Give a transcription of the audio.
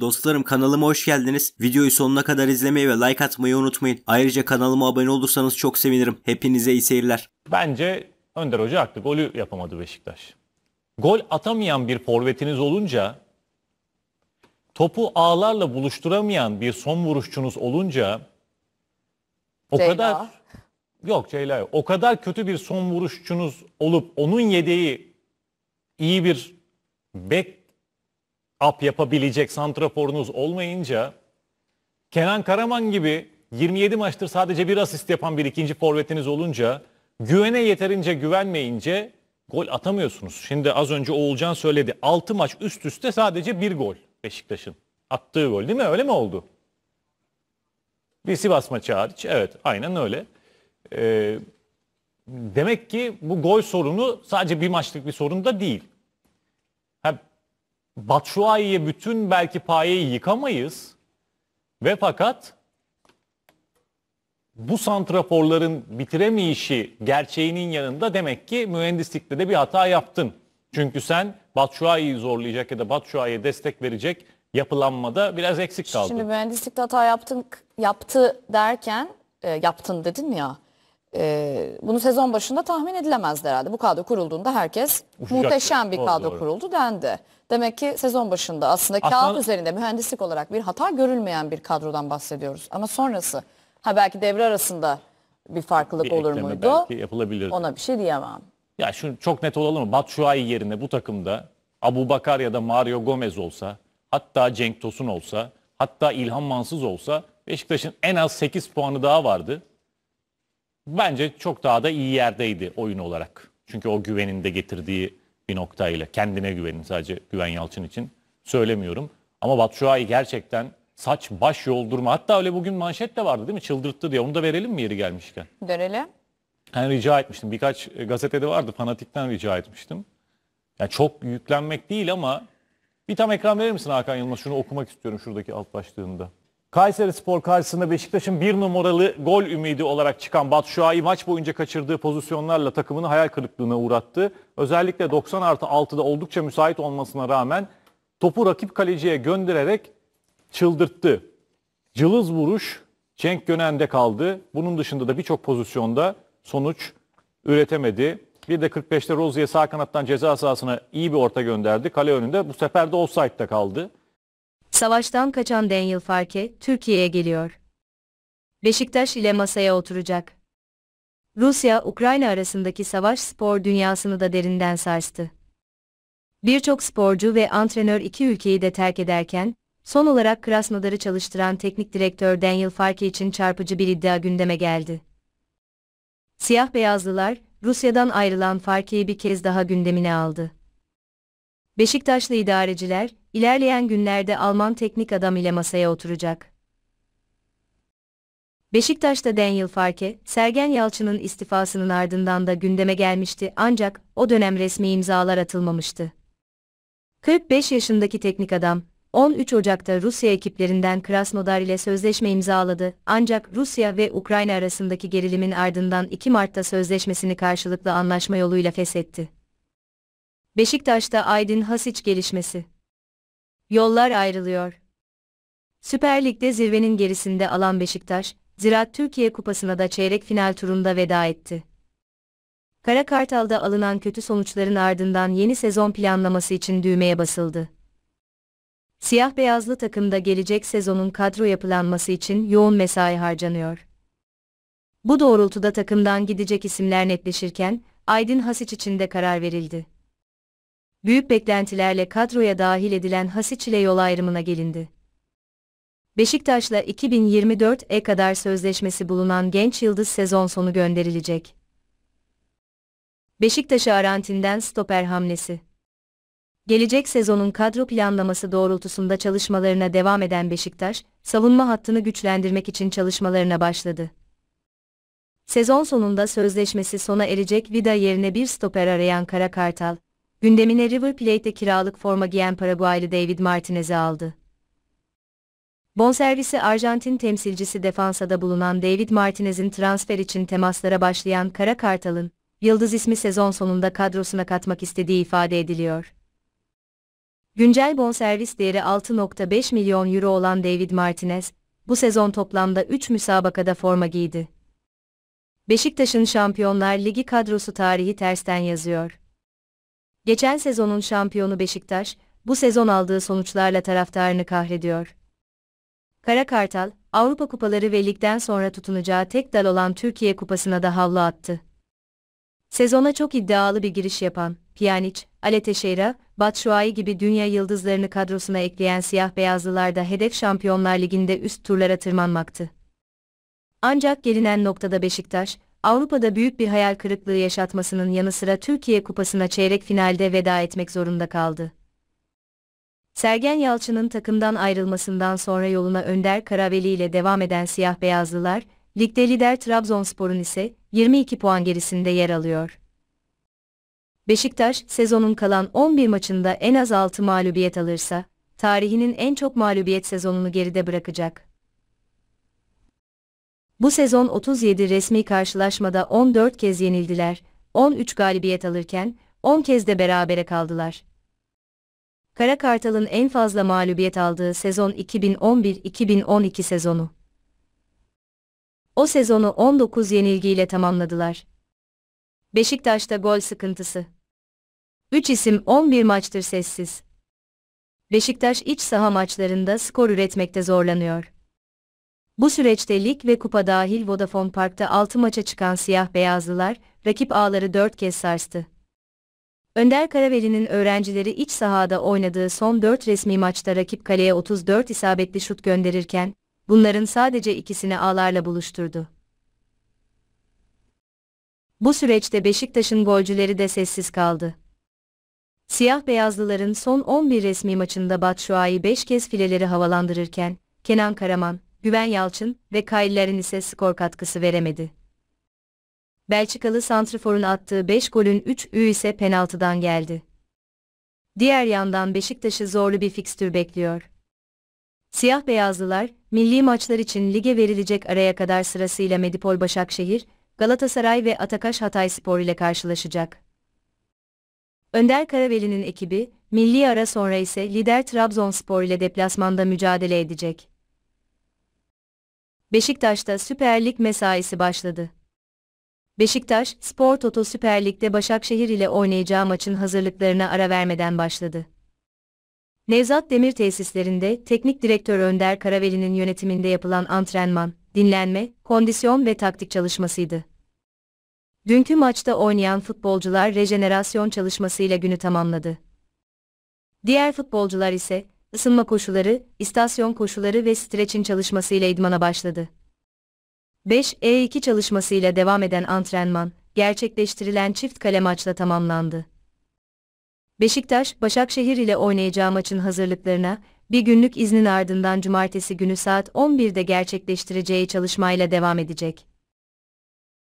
Dostlarım kanalıma hoş geldiniz. Videoyu sonuna kadar izlemeyi ve like atmayı unutmayın. Ayrıca kanalıma abone olursanız çok sevinirim. Hepinize iyi seyirler. Bence Önder Hoca haklı. Golü yapamadı Beşiktaş. Gol atamayan bir forvetiniz olunca topu ağlarla buluşturamayan bir son vuruşçunuz olunca o Ceyla. kadar yok Ceyla yok. O kadar kötü bir son vuruşçunuz olup onun yedeği iyi bir bek ap yapabilecek santraforunuz olmayınca Kenan Karaman gibi 27 maçtır sadece bir asist yapan bir ikinci forvetiniz olunca güvene yeterince güvenmeyince gol atamıyorsunuz. Şimdi az önce Oğulcan söyledi. 6 maç üst üste sadece bir gol Beşiktaş'ın. Attığı gol değil mi? Öyle mi oldu? Bir Sivas maçı hariç. Evet aynen öyle. Ee, demek ki bu gol sorunu sadece bir maçlık bir sorun da değil. Batshuayi'ye bütün belki payeyi yıkamayız. Ve fakat bu santraforların bitiremeyişi gerçeğinin yanında demek ki mühendislikte de bir hata yaptın. Çünkü sen Batshuayi'yi zorlayacak ya da Batshuayi'ye destek verecek yapılanmada biraz eksik kaldın. Şimdi mühendislikte hata yaptın yaptı derken e, yaptın dedin ya. Ee, bunu sezon başında tahmin edilemezdi herhalde. Bu kadro kurulduğunda herkes Uçacaktı. muhteşem bir Doğru, kadro doğru. kuruldu dendi. Demek ki sezon başında aslında Aslan- kağıt üzerinde mühendislik olarak bir hata görülmeyen bir kadrodan bahsediyoruz. Ama sonrası ha belki devre arasında bir farklılık Bir olur muydu? belki Ona bir şey diyemem. Ya şunu çok net olalım mı? Batshuayi yerine bu takımda Abu Bakar ya da Mario Gomez olsa, hatta Cenk Tosun olsa, hatta İlhan Mansız olsa Beşiktaş'ın en az 8 puanı daha vardı bence çok daha da iyi yerdeydi oyun olarak. Çünkü o güvenin de getirdiği bir noktayla. Kendine güvenin sadece Güven Yalçın için söylemiyorum. Ama Batshuayi gerçekten saç baş yoldurma. Hatta öyle bugün manşet de vardı değil mi? Çıldırttı diye. Onu da verelim mi yeri gelmişken? Verelim. Yani rica etmiştim. Birkaç e, gazetede vardı. Fanatik'ten rica etmiştim. Yani çok yüklenmek değil ama bir tam ekran verir misin Hakan Yılmaz? Şunu okumak istiyorum şuradaki alt başlığında. Kayseri Spor karşısında Beşiktaş'ın bir numaralı gol ümidi olarak çıkan Batu Şua'yı maç boyunca kaçırdığı pozisyonlarla takımını hayal kırıklığına uğrattı. Özellikle 90 artı 6'da oldukça müsait olmasına rağmen topu rakip kaleciye göndererek çıldırttı. Cılız vuruş Cenk Gönen'de kaldı. Bunun dışında da birçok pozisyonda sonuç üretemedi. Bir de 45'te Rozi'ye sağ kanattan ceza sahasına iyi bir orta gönderdi. Kale önünde bu sefer de offside'da kaldı. Savaştan kaçan Daniel Farke, Türkiye'ye geliyor. Beşiktaş ile masaya oturacak. Rusya-Ukrayna arasındaki savaş spor dünyasını da derinden sarstı. Birçok sporcu ve antrenör iki ülkeyi de terk ederken, son olarak Krasnodar'ı çalıştıran teknik direktör Daniel Farke için çarpıcı bir iddia gündeme geldi. Siyah beyazlılar, Rusya'dan ayrılan Farke'yi bir kez daha gündemine aldı. Beşiktaşlı idareciler, ilerleyen günlerde Alman teknik adam ile masaya oturacak. Beşiktaş'ta Daniel Farke, Sergen Yalçın'ın istifasının ardından da gündeme gelmişti ancak o dönem resmi imzalar atılmamıştı. 45 yaşındaki teknik adam, 13 Ocak'ta Rusya ekiplerinden Krasnodar ile sözleşme imzaladı ancak Rusya ve Ukrayna arasındaki gerilimin ardından 2 Mart'ta sözleşmesini karşılıklı anlaşma yoluyla feshetti. Beşiktaş'ta Aydin Hasiç gelişmesi Yollar ayrılıyor. Süper Lig'de zirvenin gerisinde alan Beşiktaş, Ziraat Türkiye Kupası'na da çeyrek final turunda veda etti. Kara Kartal'da alınan kötü sonuçların ardından yeni sezon planlaması için düğmeye basıldı. Siyah beyazlı takımda gelecek sezonun kadro yapılanması için yoğun mesai harcanıyor. Bu doğrultuda takımdan gidecek isimler netleşirken, Aydın Hasiç için de karar verildi büyük beklentilerle kadroya dahil edilen Hasiç ile yol ayrımına gelindi. Beşiktaş'la 2024'e kadar sözleşmesi bulunan genç yıldız sezon sonu gönderilecek. Beşiktaş'a Arantin'den stoper hamlesi. Gelecek sezonun kadro planlaması doğrultusunda çalışmalarına devam eden Beşiktaş, savunma hattını güçlendirmek için çalışmalarına başladı. Sezon sonunda sözleşmesi sona erecek Vida yerine bir stoper arayan Kara Kartal, gündemine River Plate'e kiralık forma giyen Paraguaylı David Martinez'i aldı. Bonservisi Arjantin temsilcisi defansada bulunan David Martinez'in transfer için temaslara başlayan Kara Kartal'ın, Yıldız ismi sezon sonunda kadrosuna katmak istediği ifade ediliyor. Güncel bonservis değeri 6.5 milyon euro olan David Martinez, bu sezon toplamda 3 müsabakada forma giydi. Beşiktaş'ın Şampiyonlar Ligi kadrosu tarihi tersten yazıyor. Geçen sezonun şampiyonu Beşiktaş, bu sezon aldığı sonuçlarla taraftarını kahrediyor. Kara Kartal, Avrupa Kupaları ve ligden sonra tutunacağı tek dal olan Türkiye Kupası'na da havlu attı. Sezona çok iddialı bir giriş yapan, Pjanic, Ale Teixeira, Batshuayi gibi dünya yıldızlarını kadrosuna ekleyen siyah beyazlılar da hedef Şampiyonlar Ligi'nde üst turlara tırmanmaktı. Ancak gelinen noktada Beşiktaş, Avrupa'da büyük bir hayal kırıklığı yaşatmasının yanı sıra Türkiye Kupası'na çeyrek finalde veda etmek zorunda kaldı. Sergen Yalçın'ın takımdan ayrılmasından sonra yoluna Önder Karaveli ile devam eden siyah beyazlılar, ligde lider Trabzonspor'un ise 22 puan gerisinde yer alıyor. Beşiktaş, sezonun kalan 11 maçında en az 6 mağlubiyet alırsa, tarihinin en çok mağlubiyet sezonunu geride bırakacak. Bu sezon 37 resmi karşılaşmada 14 kez yenildiler, 13 galibiyet alırken 10 kez de berabere kaldılar. Kara Kartal'ın en fazla mağlubiyet aldığı sezon 2011-2012 sezonu. O sezonu 19 yenilgiyle tamamladılar. Beşiktaş'ta gol sıkıntısı. 3 isim 11 maçtır sessiz. Beşiktaş iç saha maçlarında skor üretmekte zorlanıyor. Bu süreçte lig ve kupa dahil Vodafone Park'ta 6 maça çıkan siyah beyazlılar, rakip ağları 4 kez sarstı. Önder Karaveli'nin öğrencileri iç sahada oynadığı son 4 resmi maçta rakip kaleye 34 isabetli şut gönderirken, bunların sadece ikisini ağlarla buluşturdu. Bu süreçte Beşiktaş'ın golcüleri de sessiz kaldı. Siyah beyazlıların son 11 resmi maçında Batshuayi 5 kez fileleri havalandırırken, Kenan Karaman, Güven Yalçın ve Kayliler'in ise skor katkısı veremedi. Belçikalı Santrifor'un attığı 5 golün 3'ü ise penaltıdan geldi. Diğer yandan Beşiktaş'ı zorlu bir fikstür bekliyor. Siyah beyazlılar, milli maçlar için lige verilecek araya kadar sırasıyla Medipol Başakşehir, Galatasaray ve Atakaş Spor ile karşılaşacak. Önder Karaveli'nin ekibi, milli ara sonra ise lider Trabzonspor ile deplasmanda mücadele edecek. Beşiktaş'ta Süper Lig mesaisi başladı. Beşiktaş, Spor Toto Süper Lig'de Başakşehir ile oynayacağı maçın hazırlıklarına ara vermeden başladı. Nevzat Demir tesislerinde teknik direktör Önder Karaveli'nin yönetiminde yapılan antrenman, dinlenme, kondisyon ve taktik çalışmasıydı. Dünkü maçta oynayan futbolcular rejenerasyon çalışmasıyla günü tamamladı. Diğer futbolcular ise ısınma koşulları, istasyon koşulları ve streçin çalışmasıyla idmana başladı. 5E2 e çalışmasıyla devam eden antrenman, gerçekleştirilen çift kale maçla tamamlandı. Beşiktaş, Başakşehir ile oynayacağı maçın hazırlıklarına, bir günlük iznin ardından cumartesi günü saat 11'de gerçekleştireceği çalışmayla devam edecek.